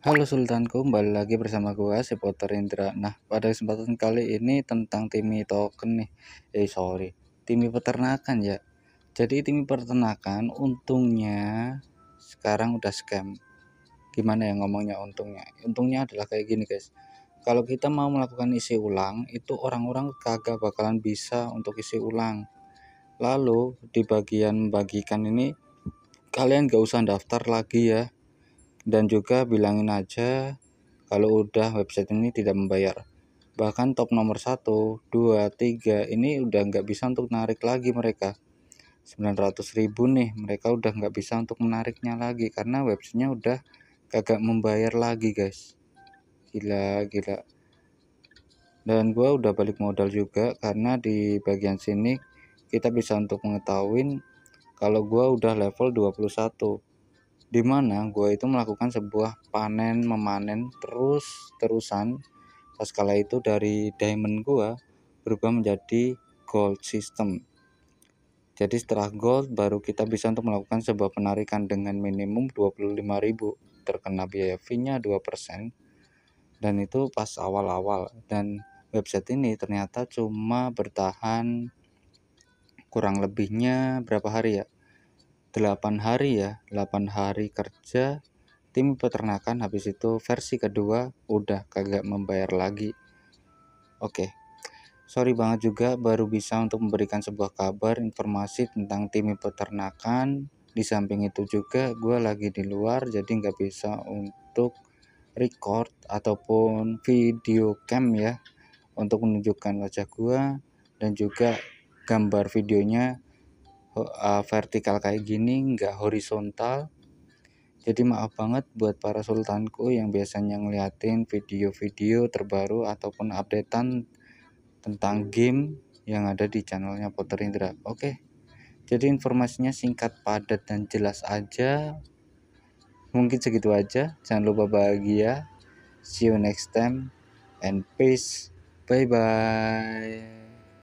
Halo Sultanku, kembali lagi bersama gua Sepoter Indra. Nah, pada kesempatan kali ini tentang timi token nih. Eh, sorry, timi peternakan ya. Jadi timi peternakan untungnya sekarang udah scam. Gimana ya ngomongnya untungnya? Untungnya adalah kayak gini, guys. Kalau kita mau melakukan isi ulang, itu orang-orang kagak bakalan bisa untuk isi ulang. Lalu di bagian bagikan ini kalian gak usah daftar lagi ya dan juga bilangin aja kalau udah website ini tidak membayar bahkan top nomor 1, 2, 3 ini udah nggak bisa untuk narik lagi mereka 900 ribu nih mereka udah nggak bisa untuk menariknya lagi karena websitenya udah kagak membayar lagi guys gila gila dan gue udah balik modal juga karena di bagian sini kita bisa untuk mengetahui kalau gue udah level 21 di mana gue itu melakukan sebuah panen memanen terus terusan pas kala itu dari diamond gue berubah menjadi gold system jadi setelah gold baru kita bisa untuk melakukan sebuah penarikan dengan minimum 25.000 terkena biaya fee nya 2% dan itu pas awal-awal dan website ini ternyata cuma bertahan kurang lebihnya berapa hari ya 8 hari ya 8 hari kerja tim peternakan habis itu versi kedua udah kagak membayar lagi oke okay. sorry banget juga baru bisa untuk memberikan sebuah kabar informasi tentang tim peternakan di samping itu juga gue lagi di luar jadi nggak bisa untuk record ataupun video cam ya untuk menunjukkan wajah gue dan juga gambar videonya Eh, vertikal kayak gini nggak horizontal jadi maaf banget buat para sultanku yang biasanya ngeliatin video-video terbaru ataupun updatean tentang game yang ada di channelnya Potter Indra oke okay. jadi informasinya singkat padat dan jelas aja mungkin segitu aja jangan lupa bahagia see you next time and peace bye bye